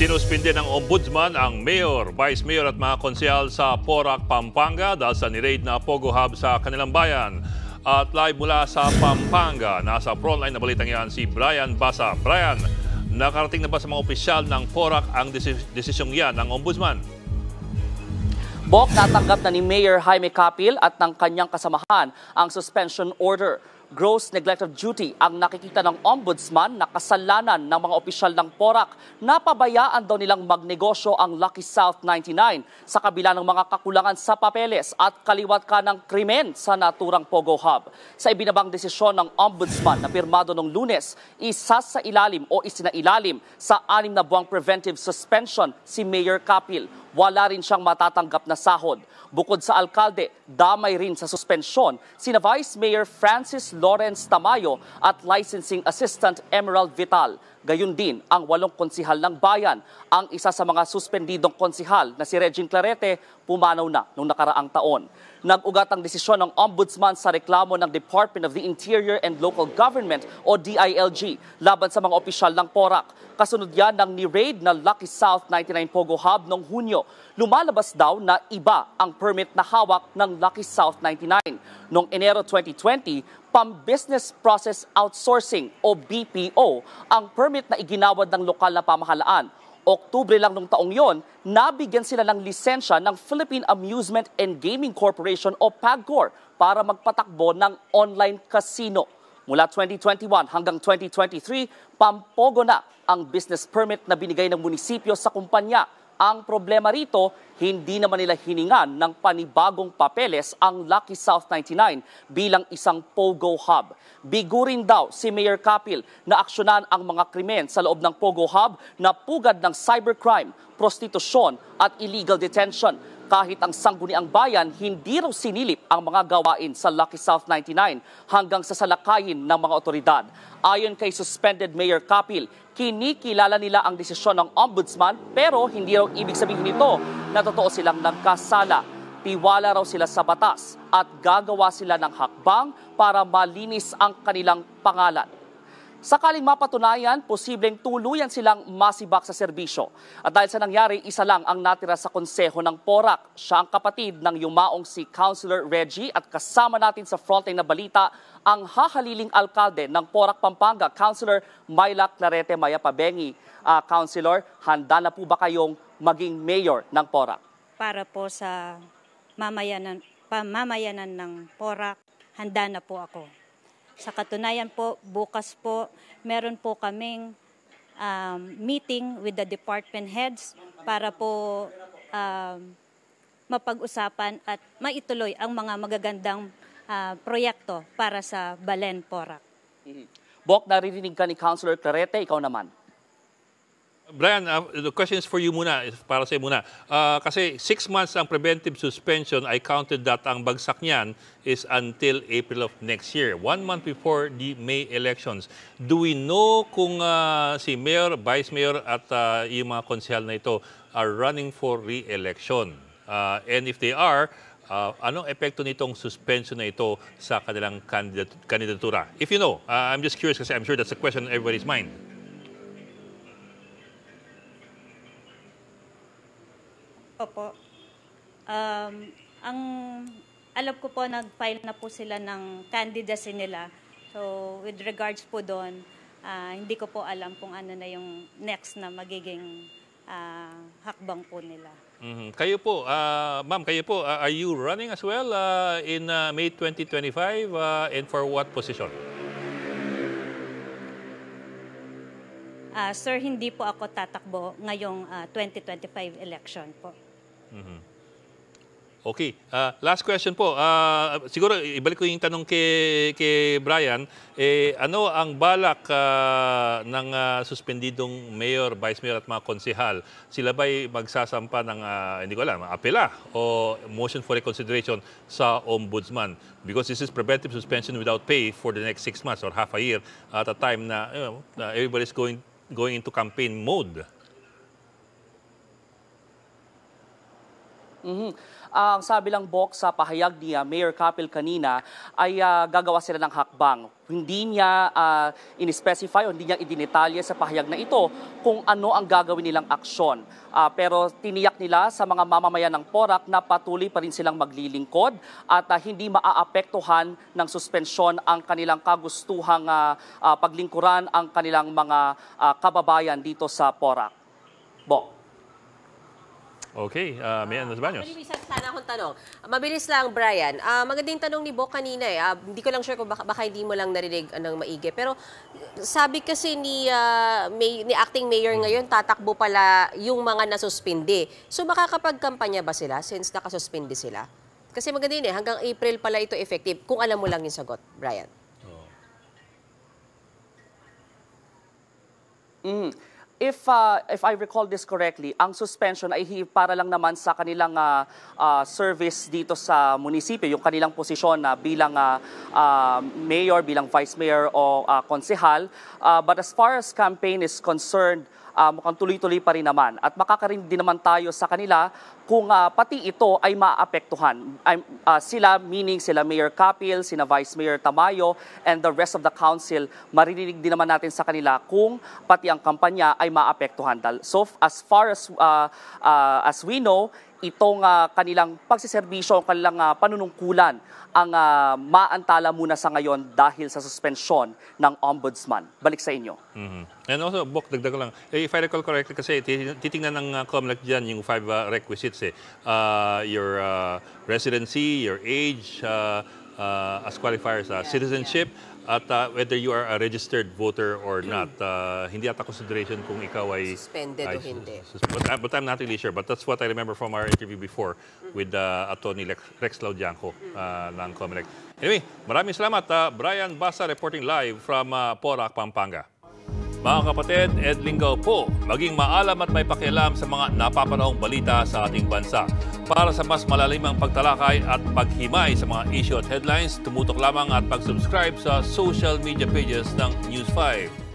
Sinuspinde ng ombudsman ang mayor, vice mayor at mga konsyal sa Porac, Pampanga dahil sa niraid na Pogo Hub sa kanilang bayan. At live mula sa Pampanga, nasa frontline na balitang yan si Brian Basa. Brian, nakarating na ba sa mga opisyal ng Porac ang desis desisyong yan ng ombudsman? Bok, natanggap na ni Mayor Jaime Capil at ng kanyang kasamahan ang suspension order gross neglect of duty ang nakikita ng ombudsman na kasalanan ng mga opisyal ng PORAC. Napabayaan daw nilang magnegosyo ang Lucky South 99 sa kabila ng mga kakulangan sa papeles at kaliwat ka ng krimen sa naturang Pogo Hub. Sa ibinabang desisyon ng ombudsman na pirmado ng lunes, isa sa ilalim o isinailalim sa anim na buwang preventive suspension si Mayor Kapil wala rin siyang matatanggap na sahod. Bukod sa alkalde, damay rin sa suspensyon si Vice Mayor Francis Lawrence Tamayo at Licensing Assistant Emerald Vital. Gayun din ang walong konsihal ng bayan. Ang isa sa mga suspendidong konsihal na si Regine Clarete pumanaw na noong nakaraang taon. Nag-ugat ang desisyon ng Ombudsman sa reklamo ng Department of the Interior and Local Government o DILG laban sa mga opisyal ng PORAC. Kasunod yan ng ni-raid na Lucky South 99 Pogo Hub noong Hunyo. Lumalabas daw na iba ang permit na hawak ng Lucky South 99. Noong Enero 2020, pam business Process Outsourcing o BPO ang permit na iginawad ng lokal na pamahalaan. Oktubre lang nung taong yon, nabigyan sila ng lisensya ng Philippine Amusement and Gaming Corporation o PAGCOR para magpatakbo ng online casino. Mula 2021 hanggang 2023, pampogo na ang business permit na binigay ng munisipyo sa kumpanya ang problema rito, hindi naman nila hiningan ng panibagong papeles ang Lucky South 99 bilang isang POGO hub. Bigurin daw si Mayor Kapil na aksyonan ang mga krimen sa loob ng POGO hub na pugad ng cybercrime, prostitusyon at illegal detention. Kahit ang sangguniang bayan, hindi raw sinilip ang mga gawain sa Lucky South 99 hanggang sa salakayin ng mga otoridad. Ayon kay suspended Mayor Kapil, kinikilala nila ang desisyon ng ombudsman pero hindi raw ibig sabihin nito na totoo silang nagkasala. Tiwala raw sila sa batas at gagawa sila ng hakbang para malinis ang kanilang pangalan. Sakaling mapatunayan, posibleng tuluyan silang masibak sa serbisyo. At dahil sa nangyari, isa lang ang natira sa konseho ng PORAC. Siya ang kapatid ng yumaong si Councilor Reggie at kasama natin sa frontline na balita ang hahaliling alkalde ng PORAC Pampanga, Councilor Myla Clarete Mayapabengi. Uh, Councilor, handa na po ba kayong maging mayor ng PORAC? Para po sa mamayanan, pamamayanan ng PORAC, handa na po ako. Sa katunayan po, bukas po, meron po kaming um, meeting with the department heads para po um, mapag-usapan at maituloy ang mga magagandang uh, proyekto para sa Balen Porac. Mm-hmm. Bok, naririnig ka ni Councilor Clarete, ikaw naman. Brian, uh, the question is for you muna, para sa'yo muna. Uh, kasi six months ang preventive suspension, I counted that ang bagsak niyan is until April of next year, one month before the May elections. Do we know kung uh, si Mayor, Vice Mayor at uh, yung mga konsehal na ito are running for re-election? Uh, and if they are, uh, anong epekto nitong suspension na ito sa kanilang kandidat kandidatura? If you know, uh, I'm just curious kasi I'm sure that's a question on everybody's mind. Opo. Um, ang alam ko po, nag-file na po sila ng candidacy nila. So, with regards po doon, uh, hindi ko po alam kung ano na yung next na magiging uh, hakbang po nila. Mm-hmm. Kayo po, uh, ma'am, kayo po, uh, are you running as well uh, in uh, May 2025 uh, and for what position? Uh, sir, hindi po ako tatakbo ngayong uh, 2025 election po. Mm-hmm. Okay. Uh, last question po. Uh, siguro ibalik ko yung tanong kay, kay Brian. Eh, ano ang balak uh, ng uh, suspendidong mayor, vice mayor at mga konsehal? Sila ba'y magsasampa ng, uh, hindi ko alam, apela o motion for reconsideration sa ombudsman? Because this is preventive suspension without pay for the next six months or half a year at a time na you know, everybody's going, going into campaign mode. Mm-hmm. Ang sabi lang box sa pahayag ni uh, Mayor Kapil kanina ay uh, gagawa sila ng hakbang. Hindi niya uh, in-specify o hindi niya idinetalye sa pahayag na ito kung ano ang gagawin nilang aksyon. Uh, pero tiniyak nila sa mga mamamayan ng PORAC na patuloy pa rin silang maglilingkod at uh, hindi maaapektuhan ng suspensyon ang kanilang kagustuhang uh, uh, paglingkuran ang kanilang mga uh, kababayan dito sa PORAC. Bok. Okay, uh, Mayan uh, ah, Baños. Mabilis sana akong tanong. Mabilis lang, Brian. Uh, magandang tanong ni Bo kanina eh. Uh, hindi ko lang sure kung baka, baka hindi mo lang narinig ng maigi. Pero sabi kasi ni, uh, may, ni acting mayor hmm. ngayon, tatakbo pala yung mga nasuspindi. So makakapagkampanya ba sila since nakasuspindi sila? Kasi maganda yun eh, hanggang April pala ito effective. Kung alam mo lang yung sagot, Brian. Oh. Mm if uh, if I recall this correctly, ang suspension ay para lang naman sa kanilang uh, uh, service dito sa munisipyo, yung kanilang posisyon na uh, bilang uh, uh, mayor, bilang vice mayor o uh, konsehal. Uh, but as far as campaign is concerned, uh, mukhang tuloy-tuloy pa rin naman. At makakarin din naman tayo sa kanila kung uh, pati ito ay maapektuhan. Um, uh, sila, meaning sila Mayor Kapil, sina Vice Mayor Tamayo, and the rest of the council, maririnig din naman natin sa kanila kung pati ang kampanya ay maapektuhan. So as far as, uh, uh, as we know, itong uh, kanilang pagsiservisyo, ang kanilang uh, panunungkulan ang uh, maantala muna sa ngayon dahil sa suspensyon ng ombudsman. Balik sa inyo. Mm-hmm. And also, Bok, dagdag lang. Eh, if I recall correctly, kasi titingnan ng uh, COMELEC dyan yung five uh, requisites. Eh. Uh, your uh, residency, your age, uh, uh, as qualifiers, uh, yeah, citizenship, yeah at uh, whether you are a registered voter or mm. not, uh, hindi ata consideration kung ikaw ay... Suspended ay, o hindi. Sus but, uh, but I'm not really sure. But that's what I remember from our interview before mm. with uh, Attorney Rex Laudianco mm. uh, ng Comelec. Anyway, maraming salamat. Uh, Brian Basa reporting live from uh, Porac, Pampanga. Mga kapatid, Ed po, maging maalam at may pakialam sa mga napapanahong balita sa ating bansa. Para sa mas malalimang pagtalakay at paghimay sa mga issue at headlines, tumutok lamang at pag-subscribe sa social media pages ng News 5.